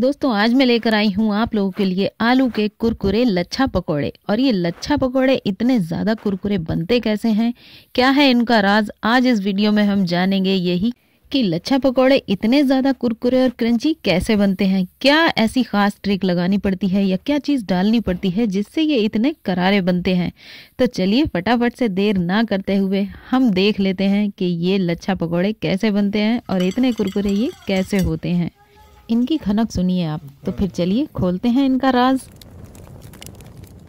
दोस्तों आज मैं लेकर आई हूँ आप लोगों के लिए आलू के कुरकुरे लच्छा पकोड़े और ये लच्छा पकोड़े इतने ज़्यादा कुरकुरे बनते कैसे हैं क्या है इनका राज आज इस वीडियो में हम जानेंगे यही कि लच्छा पकोड़े इतने ज़्यादा कुरकुरे और क्रंची कैसे बनते हैं क्या ऐसी खास ट्रिक लगानी पड़ती है या क्या चीज़ डालनी पड़ती है जिससे ये इतने करारे बनते हैं तो चलिए फटाफट से देर ना करते हुए हम देख लेते हैं कि ये लच्छा पकोड़े कैसे बनते हैं और इतने कुरकुरे ये कैसे होते हैं इनकी खनक सुनिए आप तो फिर चलिए खोलते हैं इनका राज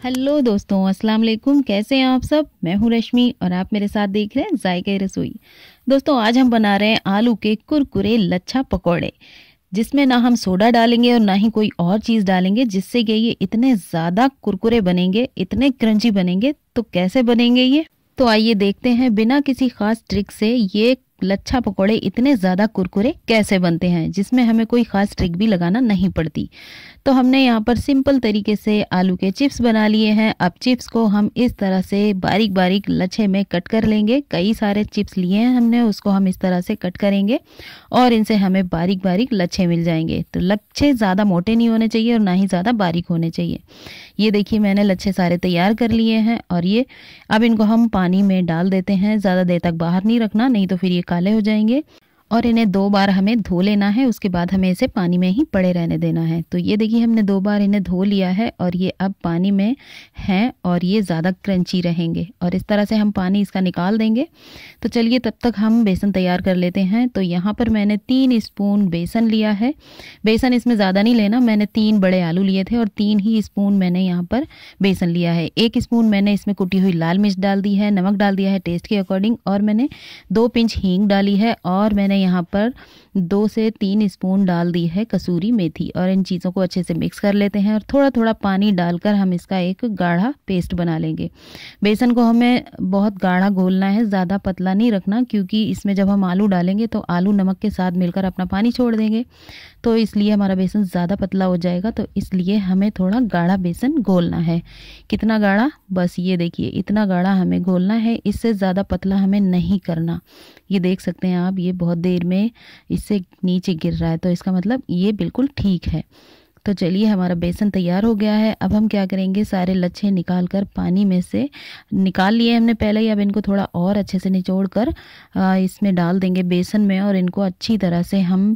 हेलो दोस्तों अस्सलाम वालेकुम कैसे हैं आप सब मैं हूं रश्मि और आप मेरे साथ देख रहे हैं जायके रसोई दोस्तों आज हम बना रहे हैं आलू के कुरकुरे लच्छा पकौड़े जिसमें ना हम सोडा डालेंगे और ना ही कोई और चीज़ डालेंगे जिससे कि ये इतने ज़्यादा कुरकुरे बनेंगे इतने क्रंची बनेंगे तो कैसे बनेंगे ये तो आइए देखते हैं बिना किसी खास ट्रिक से ये लच्छा पकौड़े इतने ज़्यादा कुरकुरे कैसे बनते हैं जिसमें हमें कोई ख़ास ट्रिक भी लगाना नहीं पड़ती तो हमने यहाँ पर सिंपल तरीके से आलू के चिप्स बना लिए हैं अब चिप्स को हम इस तरह से बारीक बारीक लच्छे में कट कर लेंगे कई सारे चिप्स लिए हैं हमने उसको हम इस तरह से कट करेंगे और इनसे हमें बारीक बारीक लच्छे मिल जाएंगे तो लच्छे ज़्यादा मोटे नहीं होने चाहिए और ना ही ज़्यादा बारीक होने चाहिए ये देखिए मैंने लच्छे सारे तैयार कर लिए हैं और ये अब इनको हम पानी में डाल देते हैं ज़्यादा देर तक बाहर नहीं रखना नहीं तो फिर ये काले हो जाएंगे और इन्हें दो बार हमें धो लेना है उसके बाद हमें इसे पानी में ही पड़े रहने देना है तो ये देखिए हमने दो बार इन्हें धो लिया है और ये अब पानी में हैं और ये ज़्यादा क्रंची रहेंगे और इस तरह से हम पानी इसका निकाल देंगे तो चलिए तब तक हम बेसन तैयार कर लेते हैं तो यहाँ पर मैंने तीन स्पून बेसन लिया है बेसन इसमें ज़्यादा नहीं लेना मैंने तीन बड़े आलू लिए थे और तीन ही स्पून मैंने यहाँ पर बेसन लिया है एक स्पून मैंने इसमें कुटी हुई लाल मिर्च डाल दी है नमक डाल दिया है टेस्ट के अकॉर्डिंग और मैंने दो पिंच हींग डाली है और मैंने यहाँ पर दो से तीन स्पून डाल दी है कसूरी मेथी और इन चीज़ों को अच्छे से मिक्स कर लेते हैं और थोड़ा थोड़ा पानी डालकर हम इसका एक गाढ़ा पेस्ट बना लेंगे बेसन को हमें बहुत गाढ़ा घोलना है ज़्यादा पतला नहीं रखना क्योंकि इसमें जब हम आलू डालेंगे तो आलू नमक के साथ मिलकर अपना पानी छोड़ देंगे तो इसलिए हमारा बेसन ज़्यादा पतला हो जाएगा तो इसलिए हमें थोड़ा गाढ़ा बेसन घोलना है कितना गाढ़ा बस ये देखिए इतना गाढ़ा हमें घोलना है इससे ज़्यादा पतला हमें नहीं करना ये देख सकते हैं आप ये बहुत देर में से नीचे गिर रहा है तो इसका मतलब ये बिल्कुल ठीक है तो चलिए हमारा बेसन तैयार हो गया है अब हम क्या करेंगे सारे लच्छे निकाल कर पानी में से निकाल लिए हमने पहले ही अब इनको थोड़ा और अच्छे से निचोड़ कर इसमें डाल देंगे बेसन में और इनको अच्छी तरह से हम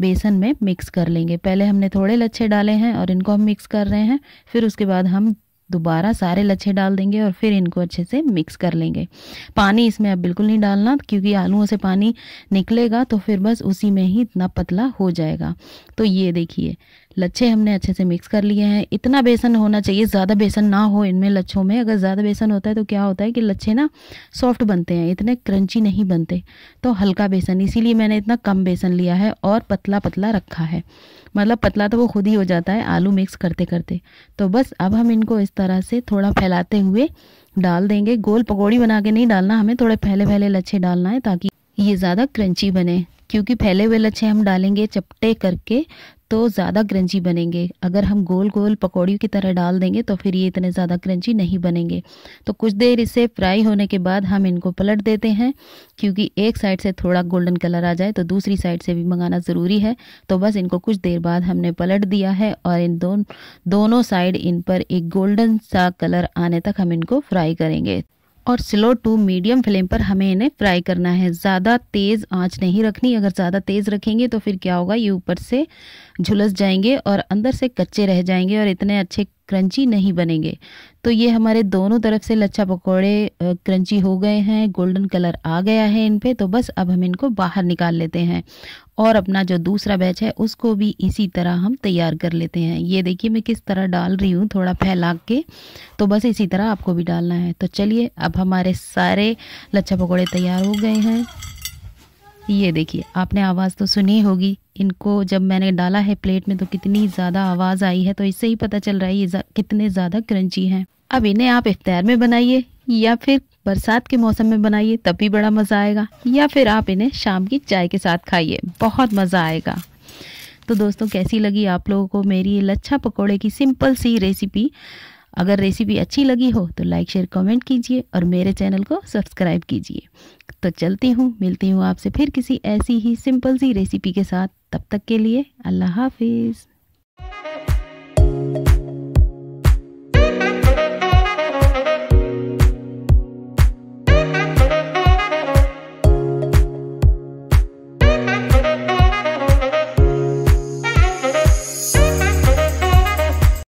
बेसन में मिक्स कर लेंगे पहले हमने थोड़े लच्छे डाले हैं और इनको हम मिक्स कर रहे हैं फिर उसके बाद हम दोबारा सारे लच्छे डाल देंगे और फिर इनको अच्छे से मिक्स कर लेंगे पानी इसमें अब बिल्कुल नहीं डालना क्योंकि आलूओं से पानी निकलेगा तो फिर बस उसी में ही इतना पतला हो जाएगा तो ये देखिए लच्छे हमने अच्छे से मिक्स कर लिए हैं इतना बेसन होना चाहिए ज़्यादा बेसन ना हो इनमें लच्छों में अगर ज़्यादा बेसन होता है तो क्या होता है कि लच्छे ना सॉफ्ट बनते हैं इतने क्रंची नहीं बनते तो हल्का बेसन इसीलिए मैंने इतना कम बेसन लिया है और पतला पतला रखा है मतलब पतला तो वो खुद ही हो जाता है आलू मिक्स करते करते तो बस अब हम इनको इस तरह से थोड़ा फैलाते हुए डाल देंगे गोल पकौड़ी बना के नहीं डालना हमें थोड़े फैले फैले लच्छे डालना है ताकि ये ज़्यादा क्रंची बने क्योंकि फैले हुए लच्छे हम डालेंगे चपटे करके तो ज़्यादा क्रंची बनेंगे अगर हम गोल गोल पकौड़ियों की तरह डाल देंगे तो फिर ये इतने ज़्यादा क्रंची नहीं बनेंगे तो कुछ देर इसे फ्राई होने के बाद हम इनको पलट देते हैं क्योंकि एक साइड से थोड़ा गोल्डन कलर आ जाए तो दूसरी साइड से भी मंगाना ज़रूरी है तो बस इनको कुछ देर बाद हमने पलट दिया है और इन दोनों दोनों साइड इन पर एक गोल्डन सा कलर आने तक हम इनको फ्राई करेंगे और स्लो टू मीडियम फ्लेम पर हमें इन्हें फ्राई करना है ज़्यादा तेज़ आंच नहीं रखनी अगर ज़्यादा तेज़ रखेंगे तो फिर क्या होगा ये ऊपर से झुलस जाएंगे और अंदर से कच्चे रह जाएंगे और इतने अच्छे क्रंची नहीं बनेंगे तो ये हमारे दोनों तरफ से लच्छा पकोड़े क्रंची हो गए हैं गोल्डन कलर आ गया है इन पे तो बस अब हम इनको बाहर निकाल लेते हैं और अपना जो दूसरा बैच है उसको भी इसी तरह हम तैयार कर लेते हैं ये देखिए मैं किस तरह डाल रही हूँ थोड़ा फैला के तो बस इसी तरह आपको भी डालना है तो चलिए अब हमारे सारे लच्छा पकौड़े तैयार हो गए हैं ये देखिए आपने आवाज़ तो सुनी होगी इनको जब मैंने डाला है प्लेट में तो कितनी ज़्यादा आवाज़ आई है तो इससे ही पता चल रहा है ये कितने ज़्यादा क्रंची हैं अब इन्हें आप इफ्तार में बनाइए या फिर बरसात के मौसम में बनाइए तब भी बड़ा मज़ा आएगा या फिर आप इन्हें शाम की चाय के साथ खाइए बहुत मज़ा आएगा तो दोस्तों कैसी लगी आप लोगों को मेरी लच्छा पकौड़े की सिंपल सी रेसिपी अगर रेसिपी अच्छी लगी हो तो लाइक शेयर कमेंट कीजिए और मेरे चैनल को सब्सक्राइब कीजिए तो चलती हूँ मिलती हूँ आपसे फिर किसी ऐसी ही सिंपल सी रेसिपी के साथ तब तक के लिए अल्लाह हाफिज़